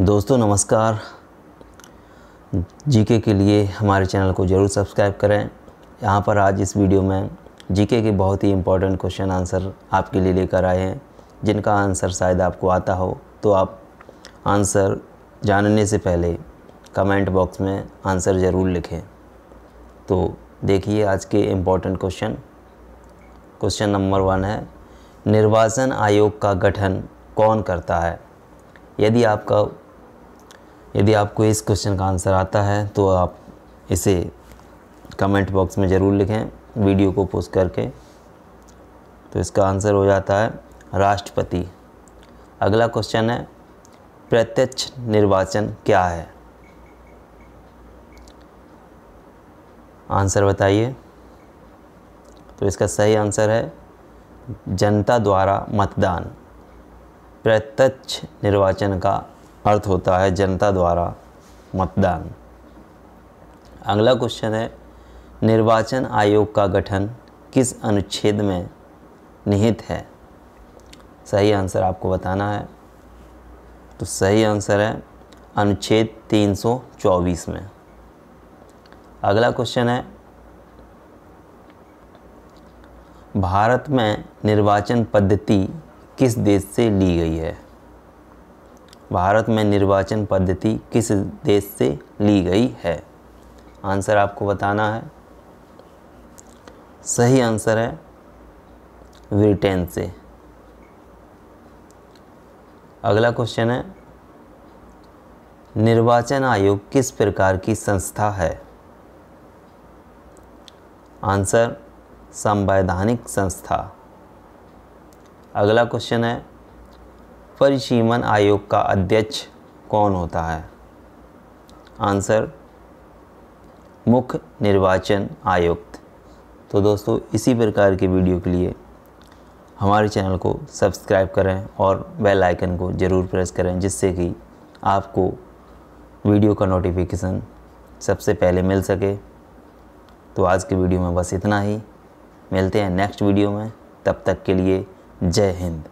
दोस्तों नमस्कार जीके के लिए हमारे चैनल को ज़रूर सब्सक्राइब करें यहाँ पर आज इस वीडियो में जीके के बहुत ही इम्पोर्टेंट क्वेश्चन आंसर आपके लिए लेकर आए हैं जिनका आंसर शायद आपको आता हो तो आप आंसर जानने से पहले कमेंट बॉक्स में आंसर ज़रूर लिखें तो देखिए आज के important question question number one है निर्वाचन आयोग का गठन कौन करता है यदि आपका यदि आपको इस क्वेश्चन का आंसर आता है तो आप इसे कमेंट बॉक्स में ज़रूर लिखें वीडियो को पोस्ट करके तो इसका आंसर हो जाता है राष्ट्रपति अगला क्वेश्चन है प्रत्यक्ष निर्वाचन क्या है आंसर बताइए तो इसका सही आंसर है जनता द्वारा मतदान प्रत्यक्ष निर्वाचन का अर्थ होता है जनता द्वारा मतदान अगला क्वेश्चन है निर्वाचन आयोग का गठन किस अनुच्छेद में निहित है सही आंसर आपको बताना है तो सही आंसर है अनुच्छेद 324 में अगला क्वेश्चन है भारत में निर्वाचन पद्धति किस देश से ली गई है भारत में निर्वाचन पद्धति किस देश से ली गई है आंसर आपको बताना है सही आंसर है ब्रिटेन से अगला क्वेश्चन है निर्वाचन आयोग किस प्रकार की संस्था है आंसर संवैधानिक संस्था अगला क्वेश्चन है परिसीमन आयोग का अध्यक्ष कौन होता है आंसर मुख्य निर्वाचन आयुक्त तो दोस्तों इसी प्रकार के वीडियो के लिए हमारे चैनल को सब्सक्राइब करें और बेल आइकन को ज़रूर प्रेस करें जिससे कि आपको वीडियो का नोटिफिकेशन सबसे पहले मिल सके तो आज के वीडियो में बस इतना ही मिलते हैं नेक्स्ट वीडियो में तब तक के लिए जय हिंद